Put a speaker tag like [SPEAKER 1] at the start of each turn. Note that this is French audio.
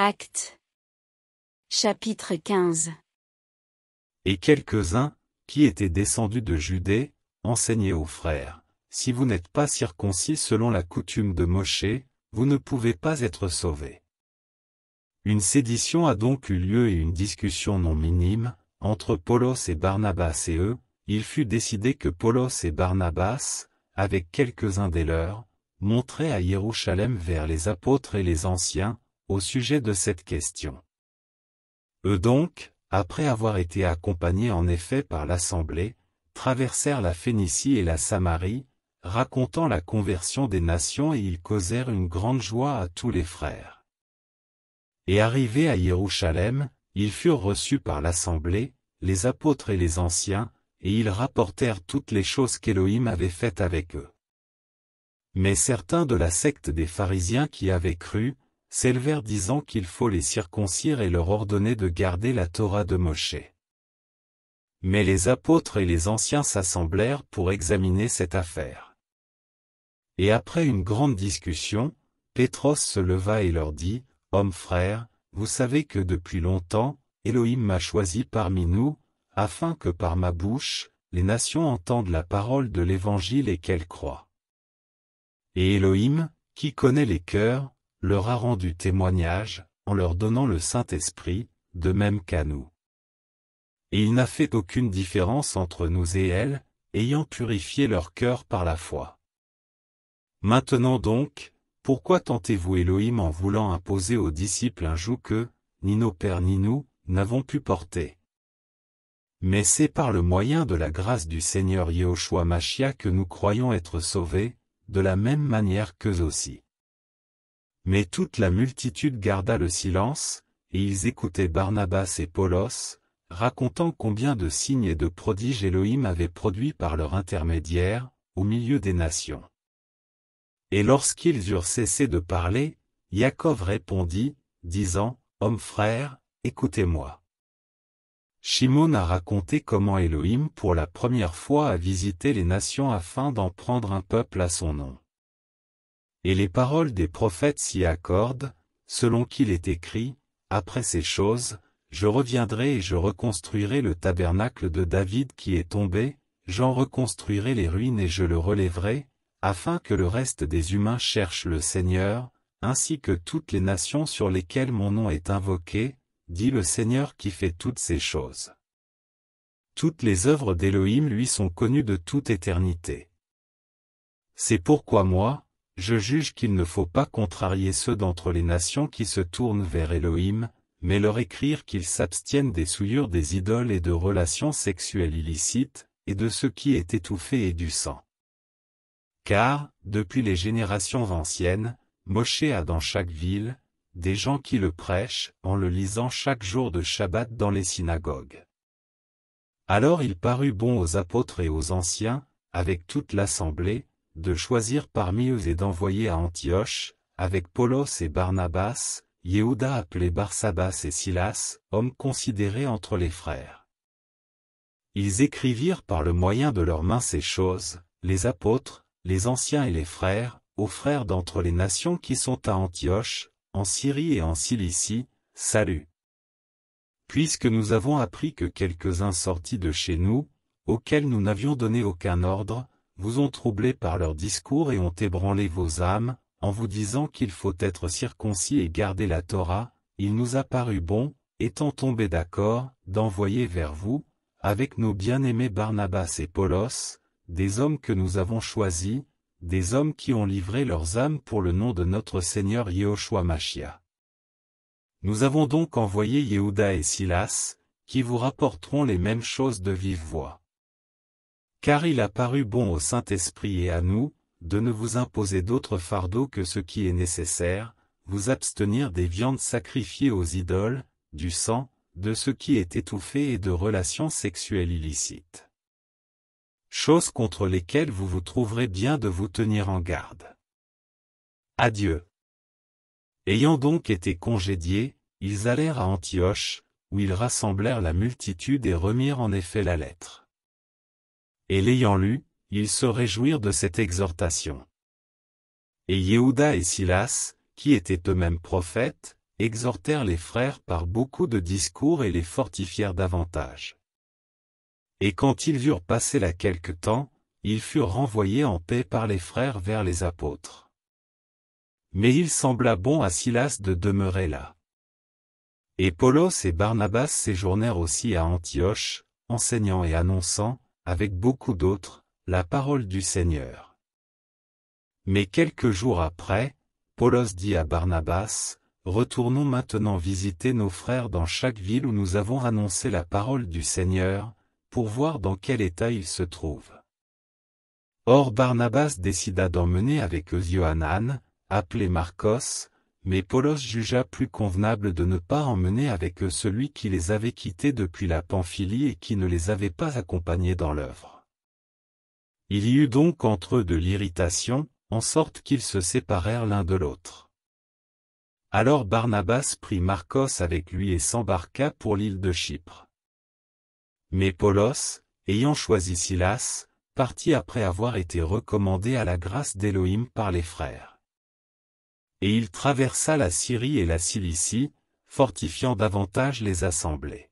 [SPEAKER 1] Actes. Chapitre 15. Et quelques-uns, qui étaient descendus de Judée, enseignaient aux frères, si vous n'êtes pas circoncis selon la coutume de Mosché, vous ne pouvez pas être sauvés. Une sédition a donc eu lieu et une discussion non minime, entre Polos et Barnabas et eux, il fut décidé que Polos et Barnabas, avec quelques-uns des leurs, montraient à Jérusalem vers les apôtres et les anciens, au sujet de cette question. Eux donc, après avoir été accompagnés en effet par l'Assemblée, traversèrent la Phénicie et la Samarie, racontant la conversion des nations et ils causèrent une grande joie à tous les frères. Et arrivés à Jérusalem, ils furent reçus par l'Assemblée, les apôtres et les anciens, et ils rapportèrent toutes les choses qu'Élohim avait faites avec eux. Mais certains de la secte des pharisiens qui avaient cru, s'élevèrent disant qu'il faut les circoncire et leur ordonner de garder la Torah de Mosché. Mais les apôtres et les anciens s'assemblèrent pour examiner cette affaire. Et après une grande discussion, Pétros se leva et leur dit, « Hommes frères, vous savez que depuis longtemps, Elohim m'a choisi parmi nous, afin que par ma bouche, les nations entendent la parole de l'Évangile et qu'elles croient. Et Elohim, qui connaît les cœurs, leur a rendu témoignage, en leur donnant le Saint-Esprit, de même qu'à nous. Et il n'a fait aucune différence entre nous et elles, ayant purifié leur cœur par la foi. Maintenant donc, pourquoi tentez-vous Elohim en voulant imposer aux disciples un joug que, ni nos pères ni nous, n'avons pu porter Mais c'est par le moyen de la grâce du Seigneur Yehoshua Machia que nous croyons être sauvés, de la même manière qu'eux aussi. Mais toute la multitude garda le silence, et ils écoutaient Barnabas et Paulos, racontant combien de signes et de prodiges Elohim avait produit par leur intermédiaire, au milieu des nations. Et lorsqu'ils eurent cessé de parler, Yaakov répondit, disant, Homme frère, écoutez-moi. Shimon a raconté comment Elohim pour la première fois a visité les nations afin d'en prendre un peuple à son nom. Et les paroles des prophètes s'y accordent, selon qu'il est écrit, Après ces choses, je reviendrai et je reconstruirai le tabernacle de David qui est tombé, j'en reconstruirai les ruines et je le relèverai, afin que le reste des humains cherche le Seigneur, ainsi que toutes les nations sur lesquelles mon nom est invoqué, dit le Seigneur qui fait toutes ces choses. Toutes les œuvres d'Élohim lui sont connues de toute éternité. C'est pourquoi moi, je juge qu'il ne faut pas contrarier ceux d'entre les nations qui se tournent vers Elohim, mais leur écrire qu'ils s'abstiennent des souillures des idoles et de relations sexuelles illicites, et de ce qui est étouffé et du sang. Car, depuis les générations anciennes, mosché a dans chaque ville, des gens qui le prêchent, en le lisant chaque jour de Shabbat dans les synagogues. Alors il parut bon aux apôtres et aux anciens, avec toute l'assemblée, de choisir parmi eux et d'envoyer à Antioche, avec Paulos et Barnabas, Yehuda appelé Barsabas et Silas, hommes considérés entre les frères. Ils écrivirent par le moyen de leurs mains ces choses, les apôtres, les anciens et les frères, aux frères d'entre les nations qui sont à Antioche, en Syrie et en Cilicie, salut. Puisque nous avons appris que quelques-uns sortis de chez nous, auxquels nous n'avions donné aucun ordre, vous ont troublé par leurs discours et ont ébranlé vos âmes, en vous disant qu'il faut être circoncis et garder la Torah, il nous a paru bon, étant tombés d'accord, d'envoyer vers vous, avec nos bien-aimés Barnabas et Polos, des hommes que nous avons choisis, des hommes qui ont livré leurs âmes pour le nom de notre Seigneur Yehoshua Mashiach. Nous avons donc envoyé Yehuda et Silas, qui vous rapporteront les mêmes choses de vive voix car il a paru bon au Saint-Esprit et à nous, de ne vous imposer d'autres fardeaux que ce qui est nécessaire, vous abstenir des viandes sacrifiées aux idoles, du sang, de ce qui est étouffé et de relations sexuelles illicites. Choses contre lesquelles vous vous trouverez bien de vous tenir en garde. Adieu. Ayant donc été congédiés, ils allèrent à Antioche, où ils rassemblèrent la multitude et remirent en effet la lettre. Et l'ayant lu, ils se réjouirent de cette exhortation. Et Yehuda et Silas, qui étaient eux-mêmes prophètes, exhortèrent les frères par beaucoup de discours et les fortifièrent davantage. Et quand ils eurent passé là quelque temps, ils furent renvoyés en paix par les frères vers les apôtres. Mais il sembla bon à Silas de demeurer là. Et Paulos et Barnabas séjournèrent aussi à Antioche, enseignant et annonçant, avec beaucoup d'autres, la parole du Seigneur. Mais quelques jours après, Paulos dit à Barnabas, Retournons maintenant visiter nos frères dans chaque ville où nous avons annoncé la parole du Seigneur, pour voir dans quel état ils se trouvent. Or Barnabas décida d'emmener avec eux Johanan, appelé Marcos, mais Polos jugea plus convenable de ne pas emmener avec eux celui qui les avait quittés depuis la Pamphylie et qui ne les avait pas accompagnés dans l'œuvre. Il y eut donc entre eux de l'irritation, en sorte qu'ils se séparèrent l'un de l'autre. Alors Barnabas prit Marcos avec lui et s'embarqua pour l'île de Chypre. Mais Polos, ayant choisi Silas, partit après avoir été recommandé à la grâce d'Élohim par les frères et il traversa la Syrie et la Cilicie, fortifiant davantage les assemblées.